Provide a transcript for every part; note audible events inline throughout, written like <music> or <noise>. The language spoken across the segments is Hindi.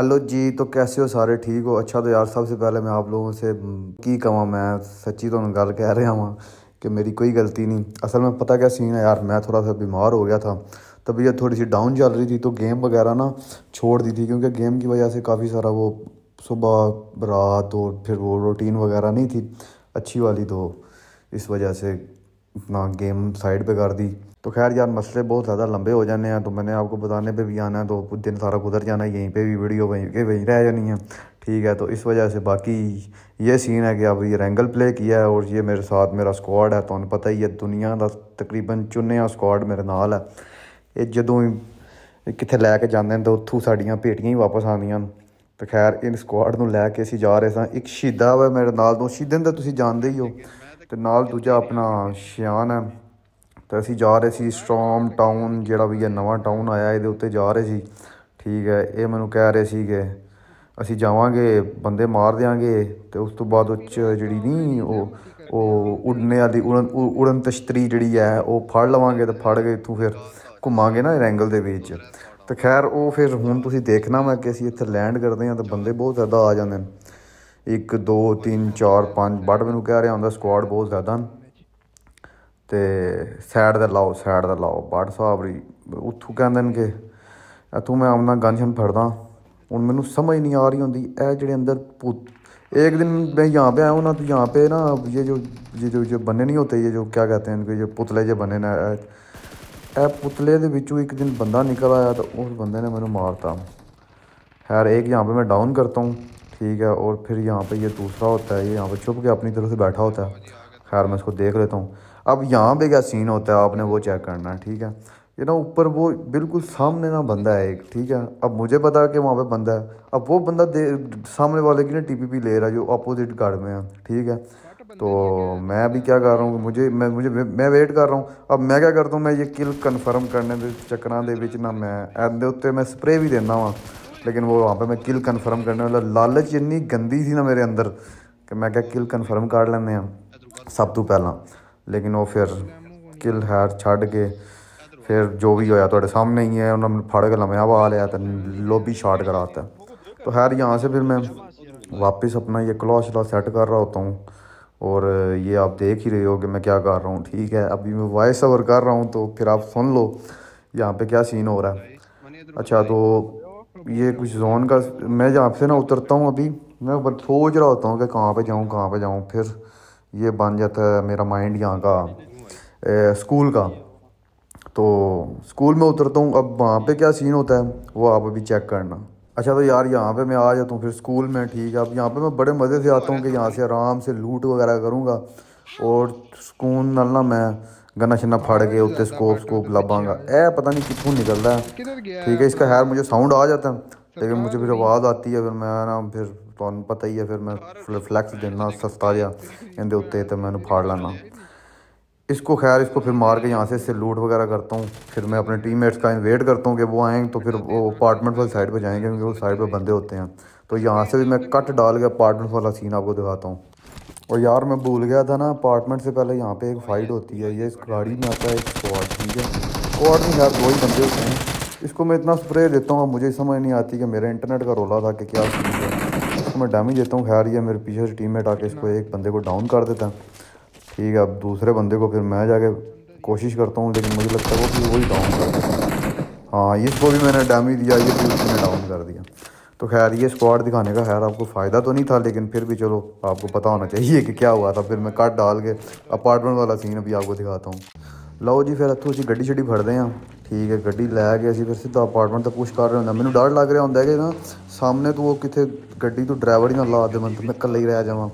हेलो जी तो कैसे हो सारे ठीक हो अच्छा तो यार सबसे पहले मैं आप लोगों से की कहाँ मैं सच्ची तो गल कह रहा हाँ कि मेरी कोई गलती नहीं असल में पता क्या सीन है यार मैं थोड़ा सा बीमार हो गया था तबीयत थोड़ी सी डाउन चल रही थी तो गेम वगैरह ना छोड़ दी थी क्योंकि गेम की वजह से काफ़ी सारा वो सुबह रात और फिर वो रूटीन वगैरह नहीं थी अच्छी वाली तो इस वजह से अपना गेम साइड पर कर दी तो खैर यार मसले बहुत ज़्यादा लंबे हो जाने हैं तो मैंने आपको बताने पे भी आना है तो दिन सारा गुजर जाना है यहीं पे भी वीडियो वहीं के वहीं रह जानी है ठीक है तो इस वजह से बाकी ये सीन है कि अब ये रेंगल प्ले किया है और ये मेरे साथ मेरा स्कॉड है तो पता ही है दुनिया का तकरीबन चुनिया स्कॉड मेरे नाल है ये जदों ਕਿੱਥੇ लैके ਕੇ ਜਾਂਦੇ ਨੇ ਤਾਂ ਉੱਥੋਂ ਸਾਡੀਆਂ ਭੇਟੀਆਂ ਹੀ ਵਾਪਸ ਆਉਂਦੀਆਂ ਹਨ ਤੇ ਖੈਰ ਇਹ ਸਕੁਆਡ ਨੂੰ ਲੈ ਕੇ ਅਸੀਂ ਜਾ ਰਹੇ मेरे नाल ਸ਼ੀਦਾ ਵਾ तो ਨਾਲ ਦੋ ਸ਼ੀਦਨ ਦਾ दूजा अपना शान है ਤਾਂ ਅਸੀਂ ਜਾ ਰਹੇ ਸੀ ਸਟ੍ਰੋਮ ਟਾਊਨ ਜਿਹੜਾ ਵੀ ਇਹ ਨਵਾਂ ਟਾਊਨ ਆਇਆ ਇਹਦੇ ਉੱਤੇ ਜਾ ਰਹੇ ਸੀ ਠੀਕ ਹੈ ਇਹ ਮੈਨੂੰ ਕਹਿ ਰਹੇ ਸੀਗੇ ਅਸੀਂ ਜਾਵਾਂਗੇ ਬੰਦੇ ਮਾਰ ਦੇਾਂਗੇ ਤੇ ਉਸ ਤੋਂ ਬਾਅਦ ਉੱਚ ਜਿਹੜੀ ਨਹੀਂ ਉਹ ਉਹ ਉੜਨੇ ਵਾਲੀ ਉੜਨ ਉੜਨ ਤਸ਼ਤਰੀ ਜਿਹੜੀ ਹੈ ਉਹ ਫੜ ਲਵਾਂਗੇ ਤੇ ਫੜ ਕੇ ਤੂੰ ਫਿਰ ਘੁੰਮਾਂਗੇ ਨਾ ਰੈਂਗਲ ਦੇ ਵਿੱਚ ਤੇ ਖੈਰ ਉਹ ਫਿਰ ਹੁਣ ਤੁਸੀਂ ਦੇਖਣਾ ਮੈਂ ਕਿ ਅਸੀਂ ਇੱਥੇ ਲੈਂਡ ਕਰਦੇ ਹਾਂ ਤਾਂ ਬੰਦੇ ਬਹੁਤ ਜ਼ਿਆਦਾ ਆ ਜਾਂਦੇ ਨੇ 1 2 3 4 5 ਬੜ ਮੈਨੂੰ ਕਹਿ ਰਿਹਾ ਹੁੰਦਾ ਸਕੁਆਡ ਬਹੁਤ ਜ਼ਿਆਦਾ ਨੇ ते साइड दा लाओ सैड दा लाओ भट्ट साह्ब री उत्थूं कैंह्दे न के इत्थूं में औना गन शन फड़दा हून मैनू समझ नहीं आ रही होंदी एह् जेह्ड़े अंदर भूत एक दिन मैं यहाँ पे आया हूँ ना तो यहाँ पे ना ये जो ये जो जो बने नहीं होते ये जो क्या कहते हैं इनके जो पुतले जो बने ना ए पुतले दे बिचू एक दिन बंदा निकल आया तो उस बंदे ने मैंने मारता खैर एक यहाँ पे मैं डाउन करता हूँ ठीक है और फिर यहाँ पे ये दूसरा होता है ये यहाँ पे छुप के अपनी तरफ से बैठा होता है खैर मैं इसको देख लेता हूँ अब यहाँ पे क्या सीन होता है आपने वो चेक करना है ठीक है ये ना ऊपर वो बिल्कुल सामने ना बंदा है एक ठीक है अब मुझे पता है कि वहाँ पे बंदा है अब वो बंदा दे सामने वाले की ना टीपीपी ले रहा है जो अपोजिट गार्ड में है ठीक है तो मैं अभी क्या कर रहा हूँ मुझे मैं मुझे मैं वेट कर रहा हूँ अब मैं क्या करता हूँ मैं ये किल कन्फर्म करने के चक्कर के बच्चे ना मैं ऐसे मैं स्प्रे भी देना ਦਿੰਦਾ लेकिन वो वहाँ पर मैं किल कन्फर्म करने ਕਰਨ लालच इन्नी गंदी थी ना मेरे अंदर कि मैं क्या किल कन्फर्म कर ਕਰ सब तो पहला लेकिन वो फिर किल ਹਾਰ छड़ के फिर जो भी होया थोड़े सामने ही है उन्होंने फड़ के लमया बहा लिया तो लोबी शार्ट कराता तो खैर यहाँ से फिर मैं वापस अपना ये क्लॉशला सेट कर रहा होता हूँ और ये आप देख ही रहे हो कि मैं क्या कर रहा हूँ ठीक है अभी मैं वॉइस ओवर कर रहा हूँ तो फिर आप सुन लो यहाँ पे क्या सीन हो रहा है अच्छा तो ये कुछ जोन का मैं यहाँ से ना उतरता हूँ अभी मैं सोच रहा होता हूँ कि कहाँ पे जाऊँ कहाँ पे जाऊँ फिर ये बन जाता है मेरा माइंड यहाँ का ए, स्कूल का तो स्कूल में उतरता हूँ अब वहाँ पे क्या सीन होता है वो आप अभी चेक करना अच्छा तो यार यहाँ पे मैं आ जाता हूँ फिर स्कूल में ठीक है अब यहाँ पे मैं बड़े मज़े से आता हूँ कि यहाँ से आराम से लूट वगैरह करूँगा और सुकून ना मैं गन्ना शन्ना फाड़ के ਕੇ स्कोप स्कोप ਸਕੋਪ ऐ पता नहीं कितों निकलता है ठीक है इसका ਇਸका मुझे साउंड आ जाता है लेकिन मुझे फिर आवाज़ आती है फिर मैं ना फिर तो पता ही है फिर मैं फ्लैक्स देना सस्ता जहाँ इन ਉੱਤੇ उत्ते मैं फाड़ लाना इसको खैर इसको फिर मार के यहाँ से इससे लूट वगैरह करता हूँ फिर मैं अपने टीममेट्स का वेट करता हूँ कि वो आएँ तो फिर वो अपार्टमेंट वाली साइड पर जाएंगे क्योंकि वो साइड पर बंदे होते हैं तो यहाँ से भी मैं कट डाल के अपार्टमेंट वाला सीन आपको दिखाता हूँ और यार मैं भूल गया था ना अपार्टमेंट से पहले यहाँ पे एक फ़ाइट होती है ये इस गाड़ी में आता है एक स्क्वाड ठीक है स्क्वाड में यार ही बंदे होते हैं इसको मैं इतना स्प्रे देता हूँ मुझे समझ नहीं आती कि मेरा इंटरनेट का रोला था कि क्या इसको तो मैं डैमेज देता हूँ खैर यह मेरे पीछे से टीम मेट आके इसको एक बंदे को डाउन कर देता है ठीक है अब दूसरे बंदे को फिर मैं जाके कोशिश करता हूँ लेकिन मुझे लगता है वो भी वही डाउन कर देता हाँ इसको भी मैंने डैमेज दिया ये भी उसने डाउन कर दिया तो खैर ये स्क्वाड दिखाने का खैर आपको फ़ायदा तो नहीं था लेकिन फिर भी चलो आपको पता होना चाहिए कि क्या हुआ था फिर मैं कट डाल के अपार्टमेंट वाला सीन अभी आपको दिखाता हूँ लाओ जी फिर हथों जी गड्डी शड्डी भर दें ठीक है ਗੱਡੀ लै गए ਅਸੀਂ ਫਿਰ ਸਿੱਧਾ ਅਪਾਰਟਮੈਂਟ ਤੱਕ ਪੁਸ਼ ਕਰ ਰਹੇ ਹੁੰਦਾ ਮੈਨੂੰ ਡਰ ਲੱਗ ਰਿਹਾ ਹੁੰਦਾ ਕਿ ਨਾ ਸਾਹਮਣੇ ਤੋਂ ਉਹ ਕਿਤੇ ਗੱਡੀ ਤੋਂ ਡਰਾਈਵਰ ਹੀ ਨਾ ਲਾ ਦੇ ਮੈਂ ਮੈਂ ਇਕੱਲੇ ਹੀ ਰਹਿ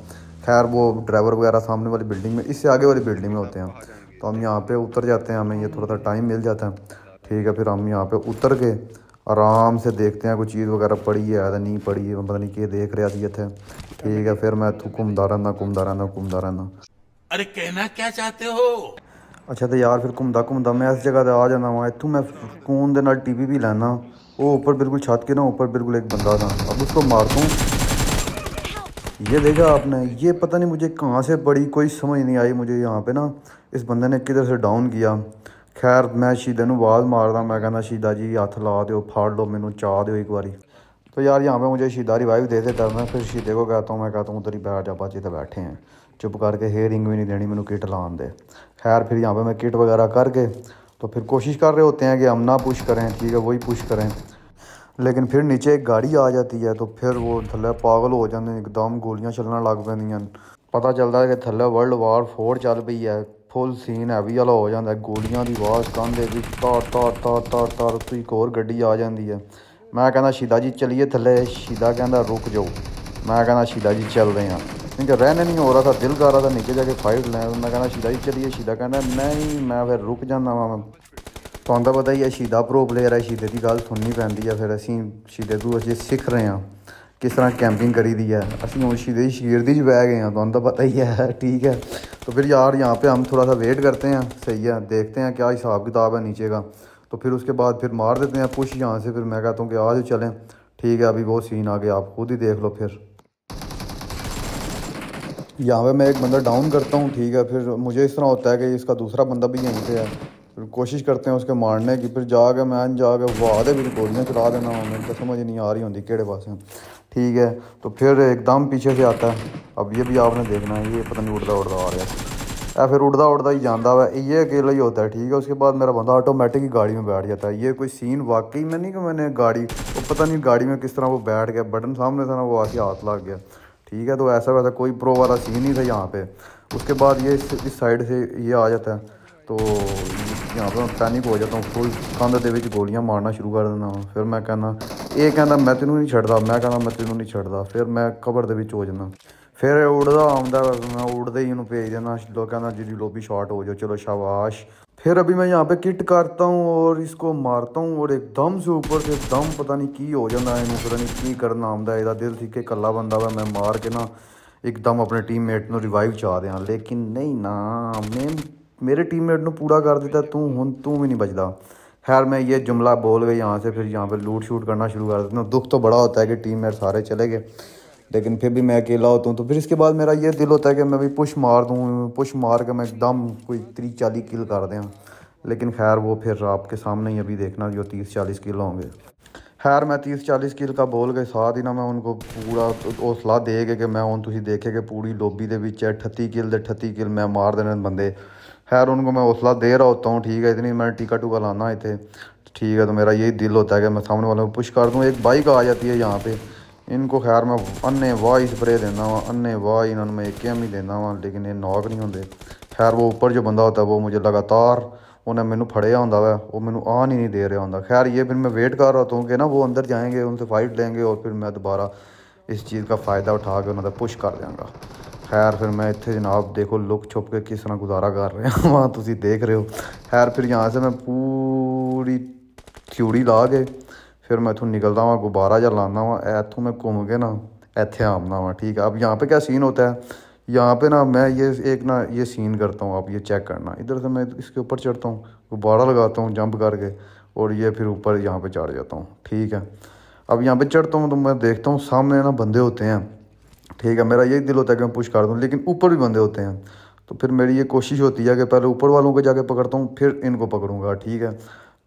खैर वो ड्राइवर वगैरह सामने वाली बिल्डिंग में इससे आगे वाली बिल्डिंग में होते हैं तो हम यहाँ पे उतर जाते हैं हमें ये थोड़ा सा टाइम मिल जाता है ठीक है फिर हम यहाँ पे उतर के आराम से देखते हैं कोई चीज़ वगैरह पड़ी है या नहीं पड़ी है पता नहीं क्या देख रहा थी इतने ठीक है फिर मैं इतना घूमता रहना घूमता रहना घूमता रहना अरे कहना क्या चाहते हो अच्छा तो यार फिर घूमता घूमता मैं इस जगह आ जाता वहाँ इतों मैं सुकून के नाल टी वी भी ਲੈਣਾ वो ऊपर बिल्कुल छत के ना ऊपर बिल्कुल एक बंदा था अब उसको मार दूँ ये देखा आपने ये पता नहीं मुझे कहाँ से पड़ी कोई समझ नहीं आई मुझे यहाँ पे ना इस बंदे ने किधर से डाउन किया खैर मैं शीदे आवाज़ मारदा मैं कहना शीदा जी हथ ला दो फाड़ लो मैनू चाह दो एक बारी तो यार यहाँ पे मुझे शीदा रिवाइव दे देता मैं फिर शीदे को कहता हूँ मैं कहता हूँ उधर ही बैठ जा बाजी तो बैठे हैं ਚੁੱਪ ਕਰਕੇ हेयरिंग भी नहीं देनी मैंने किट ला दे खैर फिर यहाँ पे मैं किट वगैरह करके तो फिर कोशिश कर रहे होते हैं कि हम ना पुश करें ठीक है वही पुश करें लेकिन फिर नीचे एक गाड़ी आ जाती है तो फिर वो थल्ले पागल हो जाते एकदम गोलियां चलना लग पैंदियां पता चलता है कि थल्ले वर्ल्ड वार फोर चल पी है फुल सीन हैवी वाला हो जाता है गोलियां की आवाज़ कंध भी तार तार तार तार तार तो एक होर गड्डी आ जाती है मैं कहना शीदा जी चलिए थले शीदा कहता रुक जाओ मैं कहना शीदा जी चल रहे हैं क्योंकि रहने नहीं हो रहा था दिल कर रहा था नीचे जाके फाइट लें मैं कहना शीदा ही चलिए शीदा कहना नहीं मैं फिर रुक जाता वा तो पता ही है शीदा प्रो प्लेयर है शीदे की गल सुननी ਪੈਂਦੀ है फिर ਅਸੀਂ शीदे तू ਅਸੀਂ ਸਿੱਖ रहे हैं किस तरह कैंपिंग करी ਹੈ ਅਸੀਂ ਹੁਣ ਸ਼ੀਦੇ ਦੀ ਸ਼ੀਰ ਦੀ ਬਹਿ ਗए हैं तो पता ही है ठीक है तो फिर यार यहाँ पे हम थोड़ा सा वेट करते हैं सही है देखते हैं क्या हिसाब किताब है नीचे का तो फिर उसके बाद फिर मार देते हैं पुश यहाँ से फिर मैं कहता हूँ कि आज चलें ठीक है अभी बहुत सीन आ गया आप खुद ही देख लो फिर यहाँ पे मैं एक बंदा डाउन करता हूँ ठीक है फिर मुझे इस तरह होता है कि इसका दूसरा बंदा भी यहीं पे है फिर कोशिश करते हैं उसके मारने की फिर जाके मैं जाके वो आधे फिर गोलियाँ चला देना मेरे तो समझ नहीं आ रही होती केड़े पास ठीक है तो फिर एकदम पीछे से आता है अब ये भी आपने देखना है ये पता नहीं उड़ता उड़ता आ रहा है या फिर उड़ता उड़ता ही जाता हुआ ये अकेला ही होता है ठीक है उसके बाद मेरा बंदा ऑटोमेटिक ही गाड़ी में बैठ जाता है ये कोई सीन वाकई में नहीं कि मैंने गाड़ी वो पता नहीं गाड़ी में किस तरह वो बैठ गया बटन सामने था ना वो आके हाथ लग गया ठीक है तो ऐसा वैसा कोई प्रो वाला सीन नहीं था यहाँ पे उसके बाद ये इस, इस साइड से ये आ जाता है तो यहाँ पर पैनिक हो जाता हूँ फुल कंध के गोलियाँ मारना शुरू कर देना फिर मैं कहना यह कहना मैं ਤੈਨੂੰ नहीं छड़ता मैं कहना मैं ਤੈਨੂੰ नहीं छड़ता फिर मैं ਕਬਰ ਦੇ ਵਿੱਚ ਹੋ ਜਾਂਦਾ ਫਿਰ ਉੜਦਾ ਆਉਂਦਾ ਮੈਂ ਉੜਦੇ ਹੀ ਉਹਨੂੰ ਭੇਜ ਦੇਣਾ ਲੋਕਾਂ ਦਾ ਜਿਹੜੀ ਲੋਬੀ ਸ਼ਾਟ फिर अभी मैं यहाँ पे किट करता हूँ और इसको मारता हूँ और एकदम से ऊपर से एकदम पता नहीं की हो जाता है पता नहीं की करना आमदा एदा दिल थी कि कला बंदा वा मैं मार के ना एकदम अपने टीममेट ਨੂੰ रिवाइव चाह ਰਿਹਾ ਲੇਕਿਨ ਨਹੀਂ ਨਾ ਮੈਂ ਮੇਰੇ ਟੀਮਮੇਟ ਨੂੰ पूरा कर देता तू ਹੁਣ तू भी नहीं बचता खैर मैं ये जुमला बोल गए यहाँ से फिर यहाँ पर लूट शूट करना शुरू कर देता दुख तो बड़ा होता है कि टीम मेट सारे चले गए लेकिन फिर भी मैं अकेला होता हूँ तो फिर इसके बाद मेरा ये दिल होता है कि मैं भी पुश मार दूँ पुश मार कर मैं एकदम कोई तीस चालीस किल कर दें लेकिन खैर वो फिर आपके सामने ही अभी देखना जो तीस चालीस किल होंगे खैर मैं तीस चालीस किल का बोल के साथ ही ना मैं उनको पूरा हौसला दे के कि मैं हूँ तुम देखे कि पूरी लोबी के बिच ठत्ती किल तो ठत्ती किल मैं मार देने बंदे खैर उनको मैं हौसला दे रहा होता हूँ ठीक है इतनी मैं टीका टूका लाना इतने ठीक है तो मेरा यही दिल होता है कि मैं सामने वाले को पुश कर दूँ एक बाइक आ जाती है यहाँ पर इनको खैर मैं अन्ने वाह ही स्प्रे देना वा अन्ने वाह ही इन्होंने मैं एक एम ही देना वा लेकिन ये नॉक नहीं होंगे खैर वो ऊपर जो बंदा होता है वो मुझे लगातार उन्हें मैंने फड़िया होंगे वह वो मैं आन ही नहीं दे रहा होंगे खैर ये फिर मैं वेट कर रहा हूँ तो कि ना वो अंदर जाएंगे उनसे फाइट लेंगे और फिर मैं दोबारा इस चीज़ का फ़ायदा उठा के उन्होंने पुश कर देंगा खैर फिर मैं इतने जनाब देखो लुक छुप के किस तरह गुजारा कर रहे हैं <laughs> वहाँ तुम देख रहे हो खैर फिर यहाँ से मैं पूरी थ्यूरी ला के फिर मैं इतों निकलता वहाँ गुब्बारा जहाँ लाना हुआ इतों मैं घूम के ना इतने आमना हुआ ठीक है अब यहाँ पर क्या सीन होता है यहाँ पे ना मैं ये एक ना ये सीन करता हूँ आप ये चेक करना इधर से मैं इसके ऊपर चढ़ता हूँ गुब्बारा लगाता हूँ जंप करके और ये फिर ऊपर यहाँ पे चढ़ जाता हूँ ठीक है अब यहाँ पे चढ़ता हूँ तो मैं देखता हूँ सामने ना बंदे होते हैं ठीक है मेरा यही दिल होता है कि मैं पुश कर दूँ लेकिन ऊपर भी बंदे होते हैं तो फिर मेरी ये कोशिश होती है कि पहले ऊपर वालों को जाके पकड़ता हूँ फिर इनको पकड़ूँगा ठीक है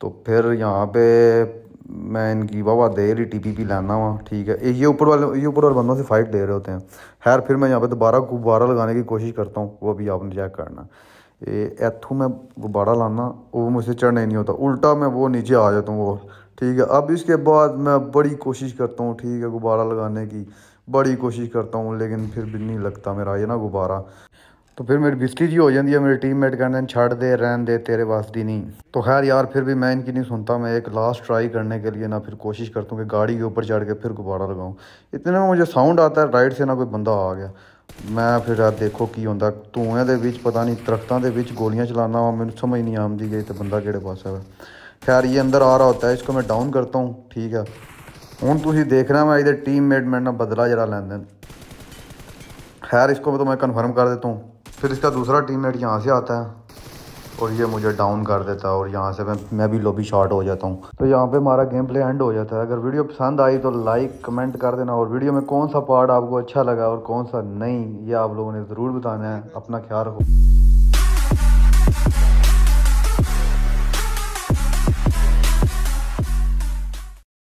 तो फिर यहाँ पर मैं इनकी वाह वाह दे रही टी पी पी लाना वहाँ ठीक है ये ऊपर वाले ये ऊपर वाले बंदों से फाइट दे रहे होते हैं खैर फिर मैं यहाँ पे दोबारा गुब्बारा लगाने की कोशिश करता हूँ वो भी आपने चेक करना ये एथू मैं गुब्बारा लाना वो मुझसे चढ़ने नहीं होता उल्टा मैं वो नीचे आ जाता हूँ वो ठीक है अब इसके बाद मैं बड़ी कोशिश करता हूँ ठीक है गुब्बारा लगाने की बड़ी कोशिश करता हूँ लेकिन फिर भी नहीं लगता मेरा ये ना गुब्बारा तो फिर मेरी बिस्ती जी हो जाती है मेरे टीम मेट कहते हैं छड़ दे रहन दे तेरे वास दी नहीं तो खैर यार फिर भी मैं इनकी नहीं सुनता मैं एक लास्ट ट्राई करने के लिए ना फिर कोशिश करता हूँ कि गाड़ी के ऊपर चढ़ के फिर गुब्बारा लगाऊँ इतने में मुझे साउंड आता है राइट से ना कोई बंदा आ गया ਮੈਂ ਫਿਰ ਆ ਦੇਖੋ ਕੀ ਹੁੰਦਾ ਧੂਏ ਦੇ ਵਿੱਚ ਪਤਾ ਨਹੀਂ ਦਰਖਤਾਂ ਦੇ ਵਿੱਚ ਗੋਲੀਆਂ ਚਲਾਣਾ ਵਾ ਮੈਨੂੰ ਸਮਝ ਨਹੀਂ ਆਉਂਦੀ ਗਈ ਤੇ ਬੰਦਾ ਕਿਹੜੇ ਪਾਸੇ ਹੈ ਖੈਰ ਇਹ ਅੰਦਰ ਆ ਰਹਾ ਹੁੰਦਾ ਹੈ ਇਸਕੋ ਮੈਂ ਡਾਊਨ ਕਰਤਾ ਹੂੰ ਠੀਕ ਹੈ ਹੁਣ ਤੁਸੀਂ ਦੇਖ ਰਹੇ ਮੈਂ ਇਹਦੇ ਟੀਮਮੇਟ ਮੇਰੇ ਨਾਲ ਬਦਲਾ ਜਿਹੜਾ ਲੈਂਦੇ ਖੈਰ ਇਸਕੋ ਮੈਂ ਤਾਂ ਮੈਂ ਕਨਫਰਮ ਕਰ ਦੇਤਾ ਹੂੰ फिर इसका दूसरा टीम मेट यहाँ से आता है और ये मुझे डाउन कर देता है और यहाँ से मैं मैं भी लोबी शॉट हो जाता हूँ तो यहाँ पे हमारा गेम प्ले एंड हो जाता है अगर वीडियो पसंद आई तो लाइक कमेंट कर देना और वीडियो में कौन सा पार्ट आपको अच्छा लगा और कौन सा नहीं ये आप लोगों ने ज़रूर बताना है अपना ख्याल रखो